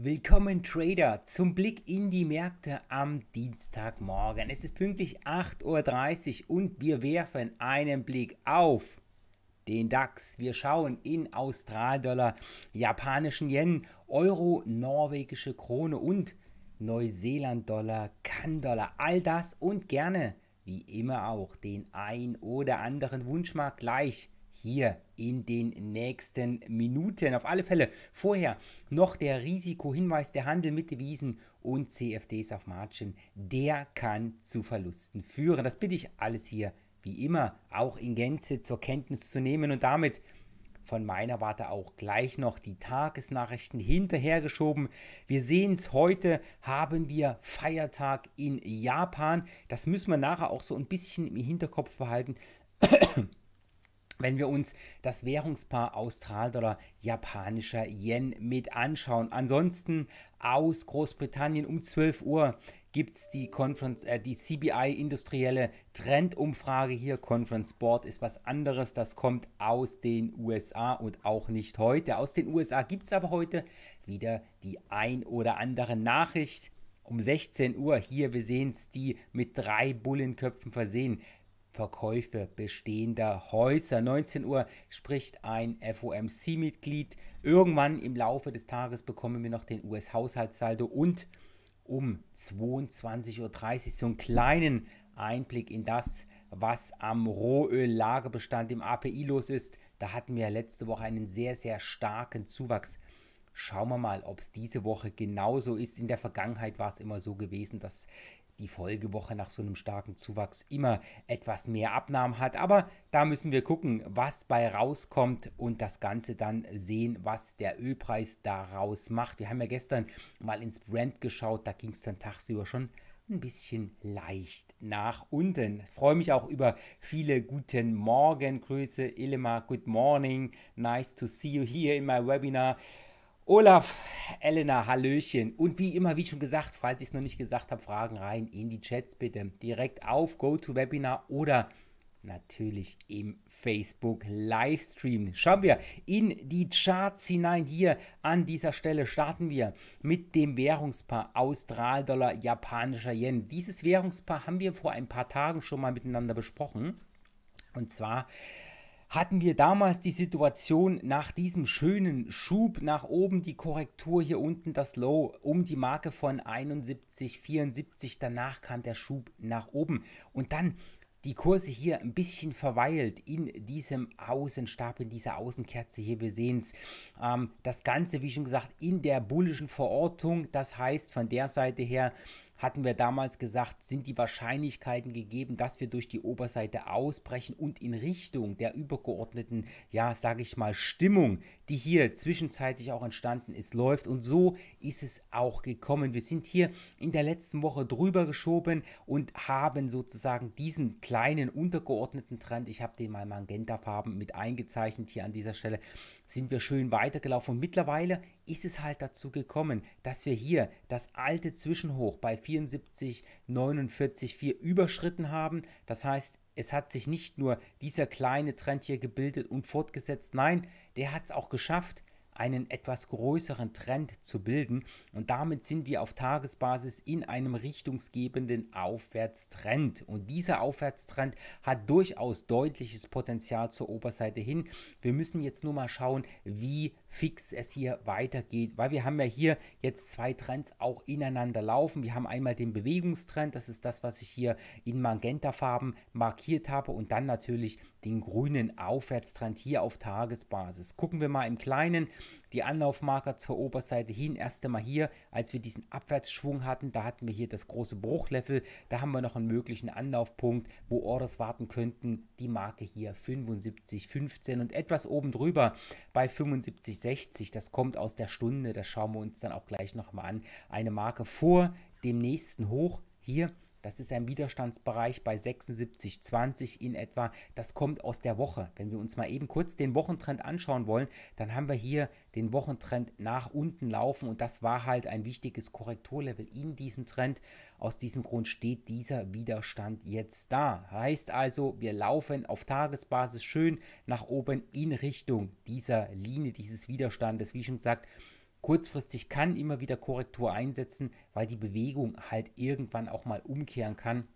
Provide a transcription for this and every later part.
Willkommen Trader zum Blick in die Märkte am Dienstagmorgen. Es ist pünktlich 8.30 Uhr und wir werfen einen Blick auf den DAX. Wir schauen in Australdollar, japanischen Yen, Euro, norwegische Krone und Neuseeland-Dollar, Kann-Dollar. All das und gerne, wie immer auch, den ein oder anderen Wunschmarkt gleich hier in den nächsten Minuten. Auf alle Fälle vorher noch der Risikohinweis, der Handel mit Devisen und CFDs auf Margin, der kann zu Verlusten führen. Das bitte ich alles hier wie immer auch in Gänze zur Kenntnis zu nehmen und damit von meiner Warte auch gleich noch die Tagesnachrichten hinterhergeschoben. Wir sehen es heute, haben wir Feiertag in Japan. Das müssen wir nachher auch so ein bisschen im Hinterkopf behalten. Wenn wir uns das Währungspaar Austral-Dollar japanischer Yen mit anschauen. Ansonsten aus Großbritannien um 12 Uhr gibt es die, äh, die, CBI industrielle Trendumfrage hier. Conference Board ist was anderes, das kommt aus den USA und auch nicht heute. Aus den USA gibt es aber heute wieder die ein oder andere Nachricht um 16 Uhr hier, wir sehen es, die mit drei Bullenköpfen versehen. Verkäufe bestehender Häuser. 19 Uhr spricht ein FOMC-Mitglied. Irgendwann im Laufe des Tages bekommen wir noch den US-Haushaltssaldo und um 22.30 Uhr so einen kleinen Einblick in das, was am Rohöllagebestand im API los ist. Da hatten wir letzte Woche einen sehr, sehr starken Zuwachs. Schauen wir mal, ob es diese Woche genauso ist. In der Vergangenheit war es immer so gewesen, dass die Folgewoche nach so einem starken Zuwachs immer etwas mehr Abnahmen hat. Aber da müssen wir gucken, was bei rauskommt und das Ganze dann sehen, was der Ölpreis daraus macht. Wir haben ja gestern mal ins Brand geschaut, da ging es dann tagsüber schon ein bisschen leicht nach unten. Ich freue mich auch über viele guten Morgen Grüße, Ilema, good morning, nice to see you here in my webinar. Olaf, Elena, Hallöchen. Und wie immer, wie schon gesagt, falls ich es noch nicht gesagt habe, Fragen rein in die Chats bitte. Direkt auf GoToWebinar oder natürlich im Facebook Livestream. Schauen wir in die Charts hinein. Hier an dieser Stelle starten wir mit dem Währungspaar Austral-Dollar, japanischer Yen. Dieses Währungspaar haben wir vor ein paar Tagen schon mal miteinander besprochen. Und zwar hatten wir damals die Situation nach diesem schönen Schub nach oben, die Korrektur hier unten, das Low um die Marke von 71, 74. Danach kam der Schub nach oben und dann die Kurse hier ein bisschen verweilt in diesem Außenstab, in dieser Außenkerze hier. Wir sehen es. Ähm, das Ganze, wie schon gesagt, in der bullischen Verortung. Das heißt, von der Seite her hatten wir damals gesagt, sind die Wahrscheinlichkeiten gegeben, dass wir durch die Oberseite ausbrechen und in Richtung der übergeordneten, ja, sage ich mal, Stimmung, die hier zwischenzeitlich auch entstanden ist, läuft. Und so ist es auch gekommen. Wir sind hier in der letzten Woche drüber geschoben und haben sozusagen diesen kleinen untergeordneten Trend, ich habe den mal magentafarben mit eingezeichnet hier an dieser Stelle, sind wir schön weitergelaufen. Und mittlerweile ist es halt dazu gekommen, dass wir hier das alte Zwischenhoch bei 74,49,4 überschritten haben. Das heißt, es hat sich nicht nur dieser kleine Trend hier gebildet und fortgesetzt, nein, der hat es auch geschafft, einen etwas größeren Trend zu bilden und damit sind wir auf Tagesbasis in einem richtungsgebenden Aufwärtstrend und dieser Aufwärtstrend hat durchaus deutliches Potenzial zur Oberseite hin. Wir müssen jetzt nur mal schauen, wie fix es hier weitergeht, weil wir haben ja hier jetzt zwei Trends auch ineinander laufen. Wir haben einmal den Bewegungstrend, das ist das, was ich hier in Magentafarben markiert habe und dann natürlich den grünen Aufwärtstrend hier auf Tagesbasis. Gucken wir mal im Kleinen die Anlaufmarker zur Oberseite hin. Erst einmal hier, als wir diesen Abwärtsschwung hatten, da hatten wir hier das große Bruchlevel, da haben wir noch einen möglichen Anlaufpunkt, wo Orders warten könnten, die Marke hier 75,15 und etwas oben drüber bei 75 2060. Das kommt aus der Stunde, das schauen wir uns dann auch gleich nochmal an. Eine Marke vor dem nächsten Hoch hier das ist ein Widerstandsbereich bei 76,20 in etwa. Das kommt aus der Woche. Wenn wir uns mal eben kurz den Wochentrend anschauen wollen, dann haben wir hier den Wochentrend nach unten laufen und das war halt ein wichtiges Korrekturlevel in diesem Trend. Aus diesem Grund steht dieser Widerstand jetzt da. Heißt also, wir laufen auf Tagesbasis schön nach oben in Richtung dieser Linie, dieses Widerstandes. Wie schon gesagt, kurzfristig kann immer wieder Korrektur einsetzen, weil die Bewegung halt irgendwann auch mal umkehren kann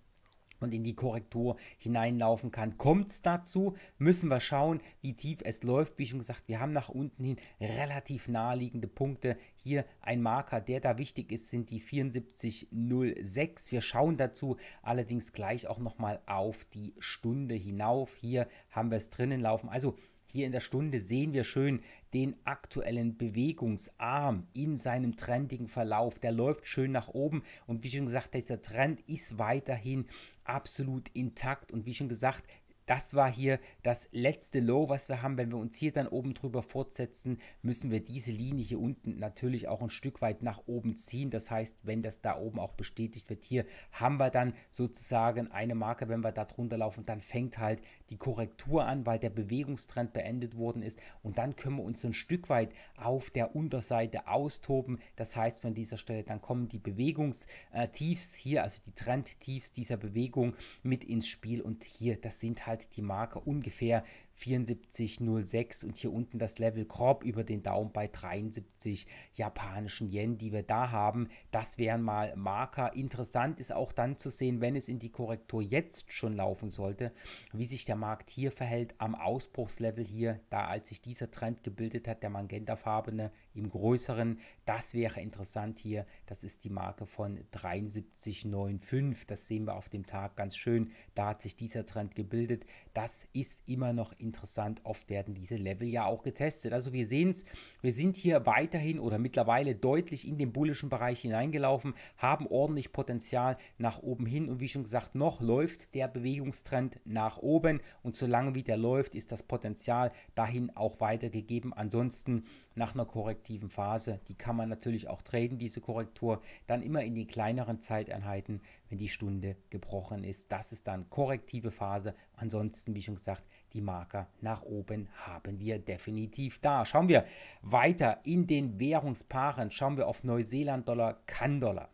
und in die Korrektur hineinlaufen kann. Kommt es dazu, müssen wir schauen, wie tief es läuft. Wie schon gesagt, wir haben nach unten hin relativ naheliegende Punkte. Hier ein Marker, der da wichtig ist, sind die 74,06. Wir schauen dazu allerdings gleich auch nochmal auf die Stunde hinauf. Hier haben wir es drinnen laufen. Also hier in der Stunde sehen wir schön den aktuellen Bewegungsarm in seinem trendigen Verlauf. Der läuft schön nach oben und wie schon gesagt, dieser Trend ist weiterhin absolut intakt und wie schon gesagt, das war hier das letzte Low, was wir haben. Wenn wir uns hier dann oben drüber fortsetzen, müssen wir diese Linie hier unten natürlich auch ein Stück weit nach oben ziehen. Das heißt, wenn das da oben auch bestätigt wird, hier haben wir dann sozusagen eine Marke. Wenn wir da drunter laufen, dann fängt halt die Korrektur an, weil der Bewegungstrend beendet worden ist. Und dann können wir uns so ein Stück weit auf der Unterseite austoben. Das heißt, von dieser Stelle dann kommen die Bewegungstiefs hier, also die Trendtiefs dieser Bewegung mit ins Spiel. Und hier, das sind halt die Marke ungefähr 74,06 und hier unten das Level grob über den Daumen bei 73 japanischen Yen, die wir da haben. Das wären mal Marker. Interessant ist auch dann zu sehen, wenn es in die Korrektur jetzt schon laufen sollte, wie sich der Markt hier verhält am Ausbruchslevel hier, da als sich dieser Trend gebildet hat, der magentafarbene im größeren, das wäre interessant hier. Das ist die Marke von 73,95. Das sehen wir auf dem Tag ganz schön. Da hat sich dieser Trend gebildet. Das ist immer noch interessant. Oft werden diese Level ja auch getestet. Also wir sehen es, wir sind hier weiterhin oder mittlerweile deutlich in den bullischen Bereich hineingelaufen, haben ordentlich Potenzial nach oben hin und wie schon gesagt, noch läuft der Bewegungstrend nach oben und solange wie der läuft, ist das Potenzial dahin auch weitergegeben. Ansonsten nach einer korrektiven Phase, die kann man natürlich auch traden, diese Korrektur, dann immer in die kleineren Zeiteinheiten, wenn die Stunde gebrochen ist. Das ist dann korrektive Phase. Ansonsten, wie schon gesagt, die Marker nach oben haben wir definitiv da. Schauen wir weiter in den Währungspaaren. Schauen wir auf Neuseeland-Dollar, Kann-Dollar.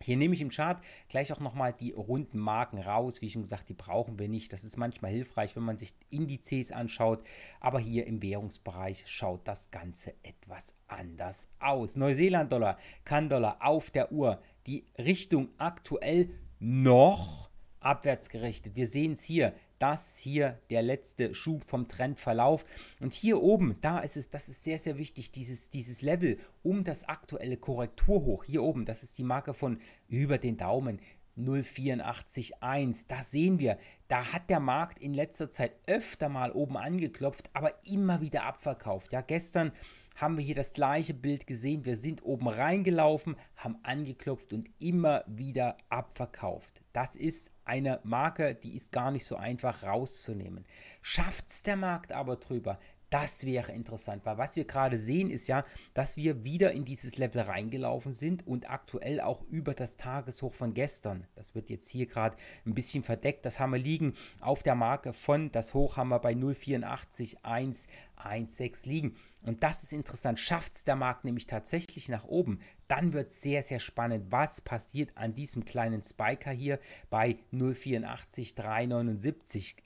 Hier nehme ich im Chart gleich auch nochmal die runden Marken raus. Wie schon gesagt, die brauchen wir nicht. Das ist manchmal hilfreich, wenn man sich Indizes anschaut. Aber hier im Währungsbereich schaut das Ganze etwas anders aus. Neuseeland-Dollar, Kann-Dollar auf der Uhr. Die Richtung aktuell noch abwärts gerichtet. Wir sehen es hier, das hier der letzte Schub vom Trendverlauf. Und hier oben, da ist es, das ist sehr, sehr wichtig, dieses, dieses Level um das aktuelle Korrekturhoch. Hier oben, das ist die Marke von über den Daumen. 0,841. Da sehen wir, da hat der Markt in letzter Zeit öfter mal oben angeklopft, aber immer wieder abverkauft. Ja, gestern haben wir hier das gleiche Bild gesehen. Wir sind oben reingelaufen, haben angeklopft und immer wieder abverkauft. Das ist eine Marke, die ist gar nicht so einfach rauszunehmen. Schafft es der Markt aber drüber, das wäre interessant, weil was wir gerade sehen ist ja, dass wir wieder in dieses Level reingelaufen sind und aktuell auch über das Tageshoch von gestern. Das wird jetzt hier gerade ein bisschen verdeckt. Das haben wir liegen auf der Marke von, das Hoch haben wir bei 0,84,116 liegen. Und das ist interessant. Schafft es der Markt nämlich tatsächlich nach oben, dann wird es sehr, sehr spannend, was passiert an diesem kleinen Spiker hier bei 0,84,379.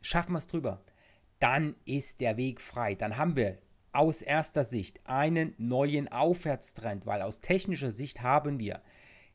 Schaffen wir es drüber? dann ist der Weg frei. Dann haben wir aus erster Sicht einen neuen Aufwärtstrend, weil aus technischer Sicht haben wir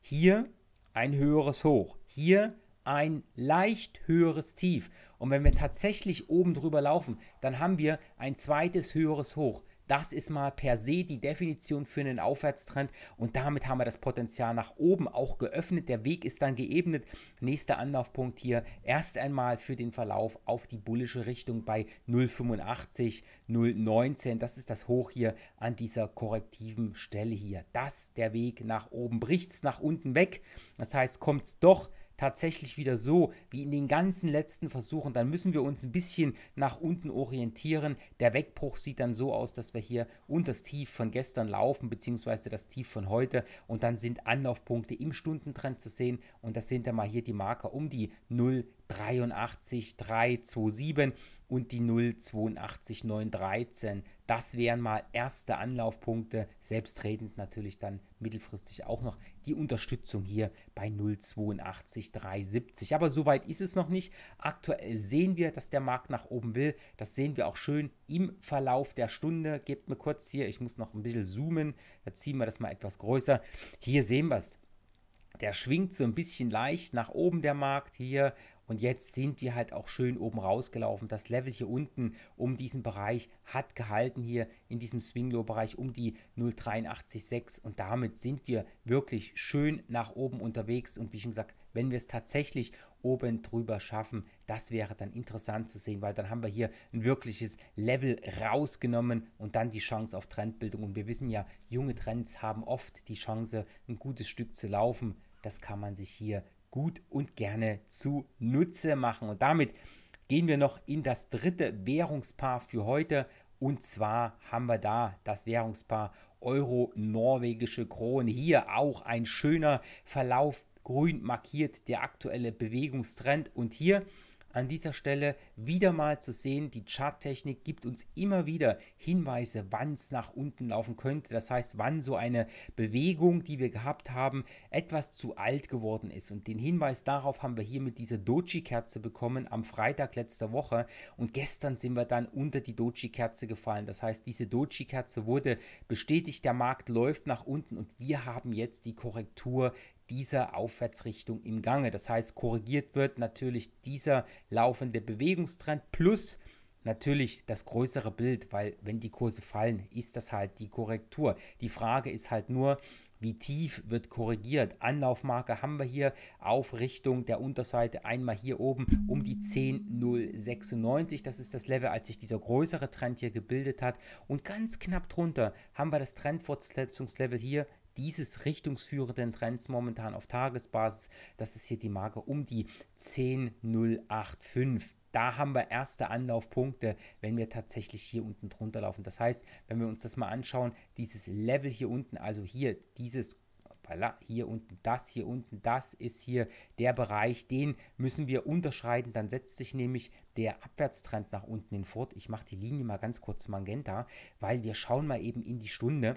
hier ein höheres Hoch, hier ein leicht höheres Tief. Und wenn wir tatsächlich oben drüber laufen, dann haben wir ein zweites höheres Hoch. Das ist mal per se die Definition für einen Aufwärtstrend und damit haben wir das Potenzial nach oben auch geöffnet. Der Weg ist dann geebnet. Nächster Anlaufpunkt hier erst einmal für den Verlauf auf die bullische Richtung bei 0,85, 0,19. Das ist das Hoch hier an dieser korrektiven Stelle hier. Das der Weg nach oben. Bricht es nach unten weg, das heißt, kommt es doch tatsächlich wieder so wie in den ganzen letzten Versuchen, dann müssen wir uns ein bisschen nach unten orientieren. Der Wegbruch sieht dann so aus, dass wir hier unter das Tief von gestern laufen, beziehungsweise das Tief von heute. Und dann sind Anlaufpunkte im Stundentrend zu sehen. Und das sind dann mal hier die Marker um die 327 und die 0,82913 das wären mal erste Anlaufpunkte, selbstredend natürlich dann mittelfristig auch noch die Unterstützung hier bei 0,82,370. 3,70. Aber soweit ist es noch nicht. Aktuell sehen wir, dass der Markt nach oben will. Das sehen wir auch schön im Verlauf der Stunde. Gebt mir kurz hier, ich muss noch ein bisschen zoomen. Da ziehen wir das mal etwas größer. Hier sehen wir es der schwingt so ein bisschen leicht nach oben der Markt hier, und jetzt sind wir halt auch schön oben rausgelaufen. Das Level hier unten um diesen Bereich hat gehalten hier in diesem Swing Low Bereich um die 0,836 und damit sind wir wirklich schön nach oben unterwegs und wie schon gesagt, wenn wir es tatsächlich oben drüber schaffen, das wäre dann interessant zu sehen, weil dann haben wir hier ein wirkliches Level rausgenommen und dann die Chance auf Trendbildung und wir wissen ja, junge Trends haben oft die Chance ein gutes Stück zu laufen. Das kann man sich hier gut und gerne zunutze machen. Und damit gehen wir noch in das dritte Währungspaar für heute. Und zwar haben wir da das Währungspaar Euro-Norwegische Krone. Hier auch ein schöner Verlauf, grün markiert der aktuelle Bewegungstrend. Und hier an dieser Stelle wieder mal zu sehen, die Charttechnik gibt uns immer wieder Hinweise, wann es nach unten laufen könnte. Das heißt, wann so eine Bewegung, die wir gehabt haben, etwas zu alt geworden ist. Und den Hinweis darauf haben wir hier mit dieser Doji-Kerze bekommen am Freitag letzter Woche. Und gestern sind wir dann unter die Doji-Kerze gefallen. Das heißt, diese Doji-Kerze wurde bestätigt, der Markt läuft nach unten und wir haben jetzt die Korrektur dieser Aufwärtsrichtung im Gange. Das heißt, korrigiert wird natürlich dieser laufende Bewegungstrend plus natürlich das größere Bild, weil wenn die Kurse fallen, ist das halt die Korrektur. Die Frage ist halt nur, wie tief wird korrigiert. Anlaufmarke haben wir hier auf Richtung der Unterseite einmal hier oben um die 10,096. Das ist das Level, als sich dieser größere Trend hier gebildet hat. Und ganz knapp drunter haben wir das Trendfortsetzungslevel hier dieses richtungsführenden Trends momentan auf Tagesbasis. Das ist hier die Marke um die 10085 da haben wir erste Anlaufpunkte, wenn wir tatsächlich hier unten drunter laufen. Das heißt, wenn wir uns das mal anschauen, dieses Level hier unten, also hier dieses hier unten das, hier unten das ist hier der Bereich, den müssen wir unterschreiten, dann setzt sich nämlich der Abwärtstrend nach unten hin fort. Ich mache die Linie mal ganz kurz magenta, weil wir schauen mal eben in die Stunde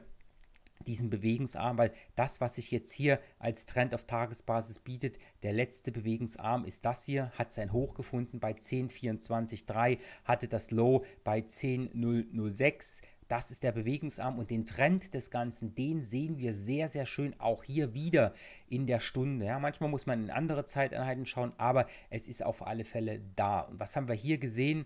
diesen Bewegungsarm, weil das, was sich jetzt hier als Trend auf Tagesbasis bietet, der letzte Bewegungsarm ist das hier, hat sein Hoch gefunden bei 10.24.3, hatte das Low bei 10.006, das ist der Bewegungsarm und den Trend des Ganzen, den sehen wir sehr, sehr schön auch hier wieder in der Stunde. Ja, manchmal muss man in andere Zeiteinheiten schauen, aber es ist auf alle Fälle da. Und was haben wir hier gesehen?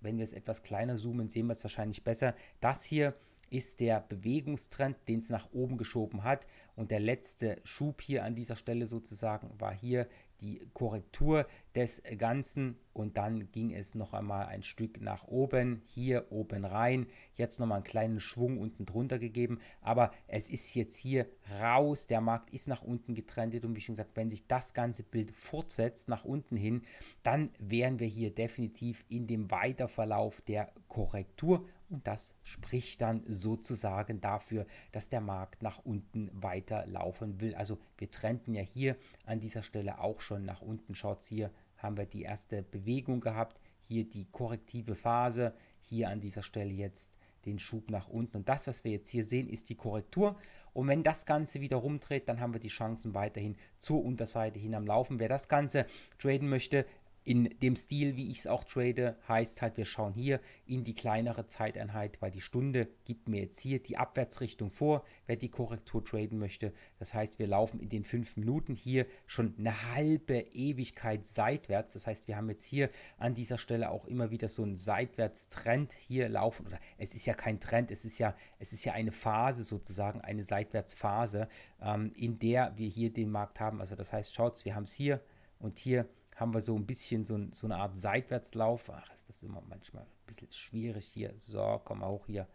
Wenn wir es etwas kleiner zoomen, sehen wir es wahrscheinlich besser. Das hier ist der Bewegungstrend, den es nach oben geschoben hat. Und der letzte Schub hier an dieser Stelle sozusagen war hier die Korrektur des Ganzen. Und dann ging es noch einmal ein Stück nach oben, hier oben rein. Jetzt nochmal einen kleinen Schwung unten drunter gegeben. Aber es ist jetzt hier raus. Der Markt ist nach unten getrendet. Und wie schon gesagt, wenn sich das ganze Bild fortsetzt nach unten hin, dann wären wir hier definitiv in dem Weiterverlauf der Korrektur. Und das spricht dann sozusagen dafür, dass der Markt nach unten weiter laufen will. Also wir trennten ja hier an dieser Stelle auch schon nach unten. Schaut's hier, haben wir die erste Bewegung gehabt, hier die korrektive Phase, hier an dieser Stelle jetzt den Schub nach unten. Und das, was wir jetzt hier sehen, ist die Korrektur. Und wenn das Ganze wieder rumdreht, dann haben wir die Chancen weiterhin zur Unterseite hin am Laufen. Wer das Ganze traden möchte, in dem Stil, wie ich es auch trade, heißt halt, wir schauen hier in die kleinere Zeiteinheit, weil die Stunde gibt mir jetzt hier die Abwärtsrichtung vor, wer die Korrektur traden möchte. Das heißt, wir laufen in den fünf Minuten hier schon eine halbe Ewigkeit seitwärts. Das heißt, wir haben jetzt hier an dieser Stelle auch immer wieder so einen Seitwärtstrend hier laufen. Oder es ist ja kein Trend, es ist ja, es ist ja eine Phase sozusagen, eine Seitwärtsphase, ähm, in der wir hier den Markt haben. Also das heißt, schaut, wir haben es hier und hier haben wir so ein bisschen so, so eine Art Seitwärtslauf. Ach, ist das immer manchmal ein bisschen schwierig hier. So, komm mal hoch hier.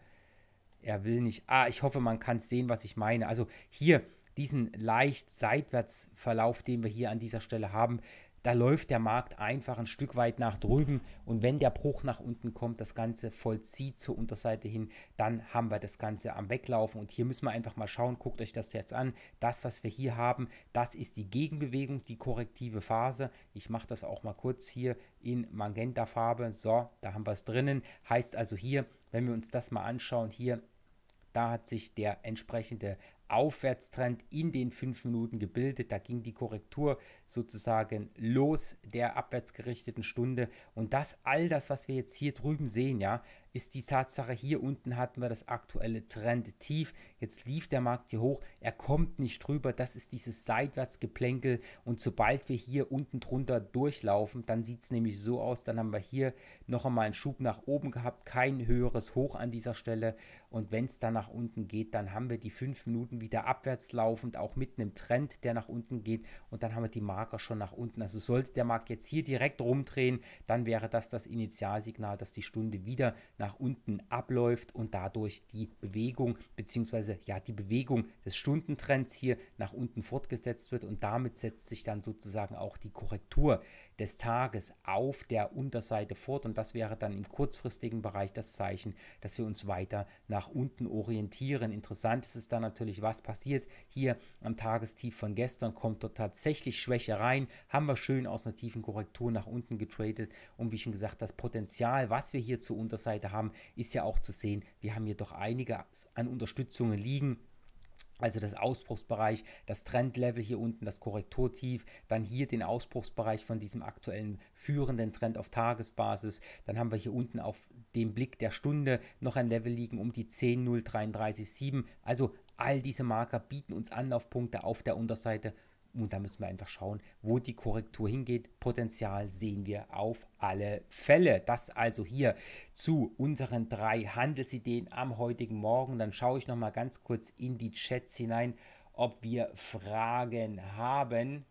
Er will nicht. Ah, ich hoffe, man kann es sehen, was ich meine. Also hier diesen leicht seitwärts Verlauf, den wir hier an dieser Stelle haben, da läuft der Markt einfach ein Stück weit nach drüben und wenn der Bruch nach unten kommt, das Ganze vollzieht zur Unterseite hin, dann haben wir das Ganze am Weglaufen und hier müssen wir einfach mal schauen, guckt euch das jetzt an, das was wir hier haben, das ist die Gegenbewegung, die korrektive Phase, ich mache das auch mal kurz hier in Magenta Farbe, so, da haben wir es drinnen, heißt also hier, wenn wir uns das mal anschauen, hier da hat sich der entsprechende Aufwärtstrend in den fünf Minuten gebildet. Da ging die Korrektur sozusagen los der abwärtsgerichteten Stunde. Und das, all das, was wir jetzt hier drüben sehen, ja, ist die Tatsache, hier unten hatten wir das aktuelle Trend tief. Jetzt lief der Markt hier hoch, er kommt nicht drüber. Das ist dieses Seitwärtsgeplänkel. Und sobald wir hier unten drunter durchlaufen, dann sieht es nämlich so aus. Dann haben wir hier noch einmal einen Schub nach oben gehabt, kein höheres Hoch an dieser Stelle. Und wenn es dann nach unten geht, dann haben wir die fünf Minuten wieder abwärts laufend, auch mit einem Trend, der nach unten geht. Und dann haben wir die Marker schon nach unten. Also sollte der Markt jetzt hier direkt rumdrehen, dann wäre das das Initialsignal, dass die Stunde wieder nach nach unten abläuft und dadurch die Bewegung bzw. ja die Bewegung des Stundentrends hier nach unten fortgesetzt wird und damit setzt sich dann sozusagen auch die Korrektur des Tages auf der Unterseite fort und das wäre dann im kurzfristigen Bereich das Zeichen, dass wir uns weiter nach unten orientieren. Interessant ist es dann natürlich, was passiert hier am Tagestief von gestern, kommt dort tatsächlich Schwäche rein, haben wir schön aus einer tiefen Korrektur nach unten getradet und wie schon gesagt, das Potenzial, was wir hier zur Unterseite haben, haben, ist ja auch zu sehen, wir haben hier doch einiges an Unterstützungen liegen. Also das Ausbruchsbereich, das Trendlevel hier unten, das Korrekturtief, dann hier den Ausbruchsbereich von diesem aktuellen führenden Trend auf Tagesbasis. Dann haben wir hier unten auf dem Blick der Stunde noch ein Level liegen um die 10.0337. Also all diese Marker bieten uns Anlaufpunkte auf der Unterseite und da müssen wir einfach schauen, wo die Korrektur hingeht. Potenzial sehen wir auf alle Fälle. Das also hier zu unseren drei Handelsideen am heutigen Morgen. Dann schaue ich nochmal ganz kurz in die Chats hinein, ob wir Fragen haben.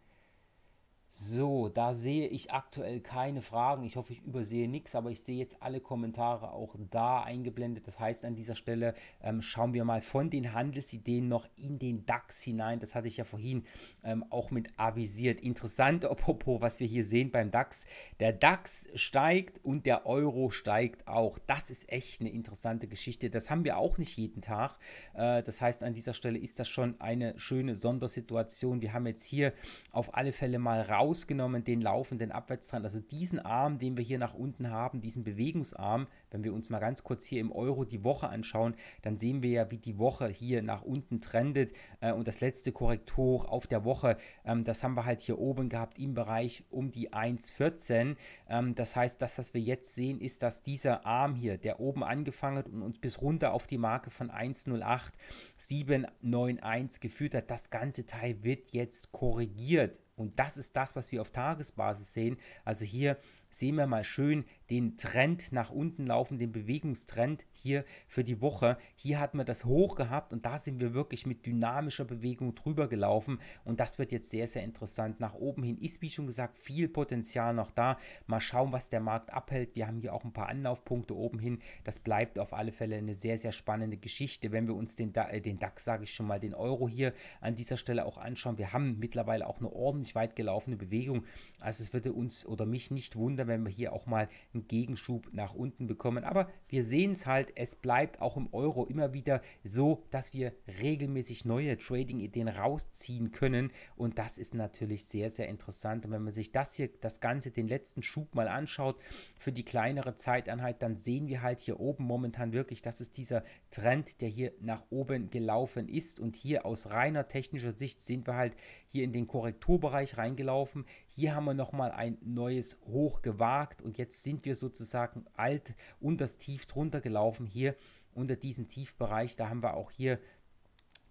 So, da sehe ich aktuell keine Fragen. Ich hoffe, ich übersehe nichts, aber ich sehe jetzt alle Kommentare auch da eingeblendet. Das heißt, an dieser Stelle ähm, schauen wir mal von den Handelsideen noch in den DAX hinein. Das hatte ich ja vorhin ähm, auch mit avisiert. Interessant, apropos, was wir hier sehen beim DAX. Der DAX steigt und der Euro steigt auch. Das ist echt eine interessante Geschichte. Das haben wir auch nicht jeden Tag. Äh, das heißt, an dieser Stelle ist das schon eine schöne Sondersituation. Wir haben jetzt hier auf alle Fälle mal raus ausgenommen den laufenden Abwärtstrend, also diesen Arm, den wir hier nach unten haben, diesen Bewegungsarm, wenn wir uns mal ganz kurz hier im Euro die Woche anschauen, dann sehen wir ja, wie die Woche hier nach unten trendet äh, und das letzte Korrektur auf der Woche, ähm, das haben wir halt hier oben gehabt im Bereich um die 1,14. Ähm, das heißt, das, was wir jetzt sehen, ist, dass dieser Arm hier, der oben angefangen hat und uns bis runter auf die Marke von 1,08791 geführt hat, das ganze Teil wird jetzt korrigiert. Und das ist das, was wir auf Tagesbasis sehen. Also hier sehen wir mal schön den Trend nach unten laufen, den Bewegungstrend hier für die Woche. Hier hatten wir das hoch gehabt und da sind wir wirklich mit dynamischer Bewegung drüber gelaufen und das wird jetzt sehr, sehr interessant. Nach oben hin ist, wie schon gesagt, viel Potenzial noch da. Mal schauen, was der Markt abhält. Wir haben hier auch ein paar Anlaufpunkte oben hin. Das bleibt auf alle Fälle eine sehr, sehr spannende Geschichte, wenn wir uns den, äh, den DAX, sage ich schon mal, den Euro hier an dieser Stelle auch anschauen. Wir haben mittlerweile auch eine ordentlich weit gelaufene Bewegung. Also es würde uns oder mich nicht wundern, interessanter, wenn wir hier auch mal einen Gegenschub nach unten bekommen. Aber wir sehen es halt, es bleibt auch im Euro immer wieder so, dass wir regelmäßig neue Trading-Ideen rausziehen können. Und das ist natürlich sehr, sehr interessant. Und wenn man sich das hier, das Ganze, den letzten Schub mal anschaut für die kleinere Zeiteinheit, dann sehen wir halt hier oben momentan wirklich, das ist dieser Trend, der hier nach oben gelaufen ist. Und hier aus reiner technischer Sicht sind wir halt hier in den Korrekturbereich reingelaufen. Hier haben wir nochmal ein neues Hoch gewagt und jetzt sind wir sozusagen alt und das Tief drunter gelaufen hier unter diesen Tiefbereich. Da haben wir auch hier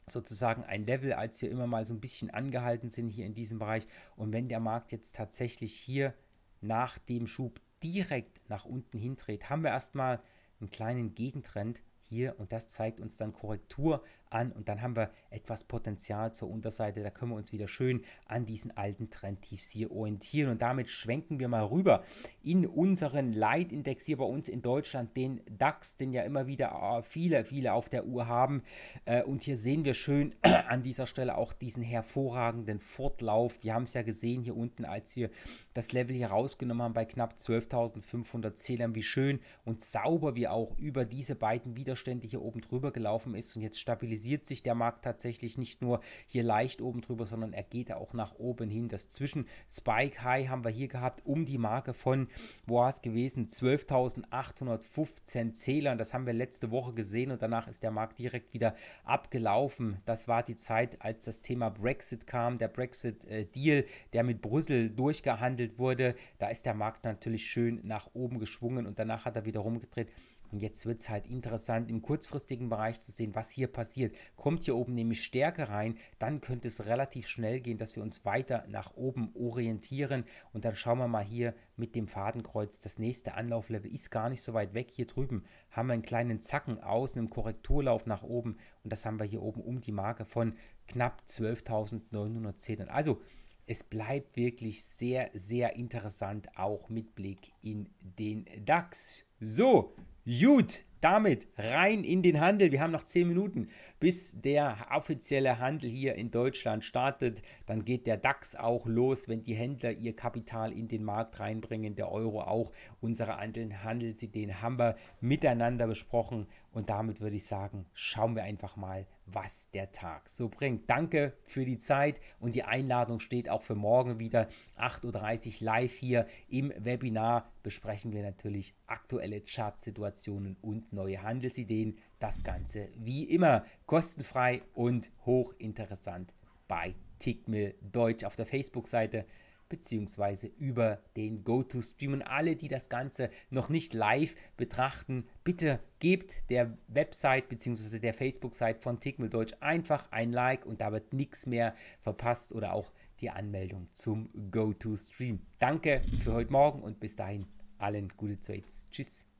sozusagen ein Level, als wir immer mal so ein bisschen angehalten sind hier in diesem Bereich. Und wenn der Markt jetzt tatsächlich hier nach dem Schub direkt nach unten hindreht, haben wir erstmal einen kleinen Gegentrend hier und das zeigt uns dann Korrektur an und dann haben wir etwas Potenzial zur Unterseite. Da können wir uns wieder schön an diesen alten Trendtiefs hier orientieren und damit schwenken wir mal rüber in unseren Leitindex hier bei uns in Deutschland, den DAX, den ja immer wieder äh, viele, viele auf der Uhr haben. Äh, und hier sehen wir schön an dieser Stelle auch diesen hervorragenden Fortlauf. Wir haben es ja gesehen hier unten, als wir das Level hier rausgenommen haben bei knapp 12.500 Zählern, wie schön und sauber wir auch über diese beiden Widerstände hier oben drüber gelaufen ist und jetzt stabilisiert stabilisiert sich der Markt tatsächlich nicht nur hier leicht oben drüber, sondern er geht auch nach oben hin. Das zwischen Spike High haben wir hier gehabt, um die Marke von, wo war es gewesen, 12.815 Zählern. Das haben wir letzte Woche gesehen und danach ist der Markt direkt wieder abgelaufen. Das war die Zeit, als das Thema Brexit kam, der Brexit-Deal, äh, der mit Brüssel durchgehandelt wurde. Da ist der Markt natürlich schön nach oben geschwungen und danach hat er wieder rumgedreht. Und jetzt wird es halt interessant, im kurzfristigen Bereich zu sehen, was hier passiert. Kommt hier oben nämlich Stärke rein, dann könnte es relativ schnell gehen, dass wir uns weiter nach oben orientieren. Und dann schauen wir mal hier mit dem Fadenkreuz. Das nächste Anlauflevel ist gar nicht so weit weg. Hier drüben haben wir einen kleinen Zacken außen im Korrekturlauf nach oben. Und das haben wir hier oben um die Marke von knapp 12.910. Also es bleibt wirklich sehr, sehr interessant, auch mit Blick in den DAX. So, Gut, damit rein in den Handel. Wir haben noch 10 Minuten, bis der offizielle Handel hier in Deutschland startet. Dann geht der DAX auch los, wenn die Händler ihr Kapital in den Markt reinbringen, der Euro auch. Unsere sie den, haben wir miteinander besprochen. Und damit würde ich sagen, schauen wir einfach mal, was der Tag so bringt. Danke für die Zeit und die Einladung steht auch für morgen wieder 8.30 Uhr live hier im Webinar. Besprechen wir natürlich aktuelle Chartsituationen und neue Handelsideen. Das Ganze wie immer kostenfrei und hochinteressant bei Tickmill Deutsch auf der Facebook-Seite beziehungsweise über den GoToStream. Und alle, die das Ganze noch nicht live betrachten, bitte gebt der Website beziehungsweise der Facebook-Seite von Tickmill Deutsch einfach ein Like und da wird nichts mehr verpasst oder auch die Anmeldung zum GoToStream. Danke für heute Morgen und bis dahin allen gute Trades. Tschüss.